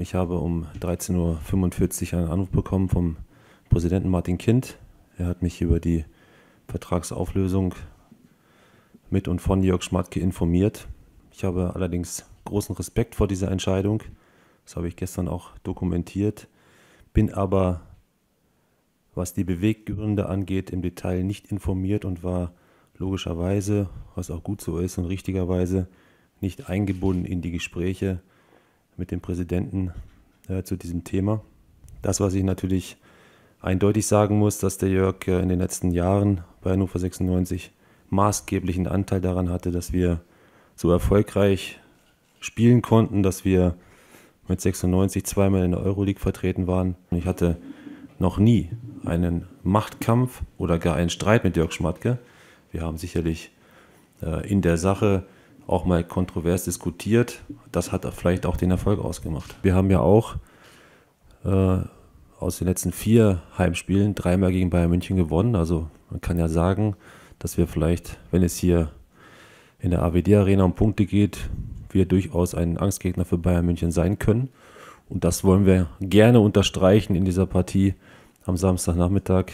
Ich habe um 13.45 Uhr einen Anruf bekommen vom Präsidenten Martin Kind. Er hat mich über die Vertragsauflösung mit und von Jörg Schmatke informiert. Ich habe allerdings großen Respekt vor dieser Entscheidung. Das habe ich gestern auch dokumentiert. Bin aber, was die Beweggründe angeht, im Detail nicht informiert und war logischerweise, was auch gut so ist und richtigerweise, nicht eingebunden in die Gespräche mit dem Präsidenten äh, zu diesem Thema. Das, was ich natürlich eindeutig sagen muss, dass der Jörg in den letzten Jahren bei Hannover 96 maßgeblichen Anteil daran hatte, dass wir so erfolgreich spielen konnten, dass wir mit 96 zweimal in der Euroleague vertreten waren. Ich hatte noch nie einen Machtkampf oder gar einen Streit mit Jörg Schmatke. Wir haben sicherlich äh, in der Sache auch mal kontrovers diskutiert. Das hat vielleicht auch den Erfolg ausgemacht. Wir haben ja auch äh, aus den letzten vier Heimspielen dreimal gegen Bayern München gewonnen. Also man kann ja sagen, dass wir vielleicht, wenn es hier in der AWD-Arena um Punkte geht, wir durchaus ein Angstgegner für Bayern München sein können. Und das wollen wir gerne unterstreichen in dieser Partie am Samstagnachmittag.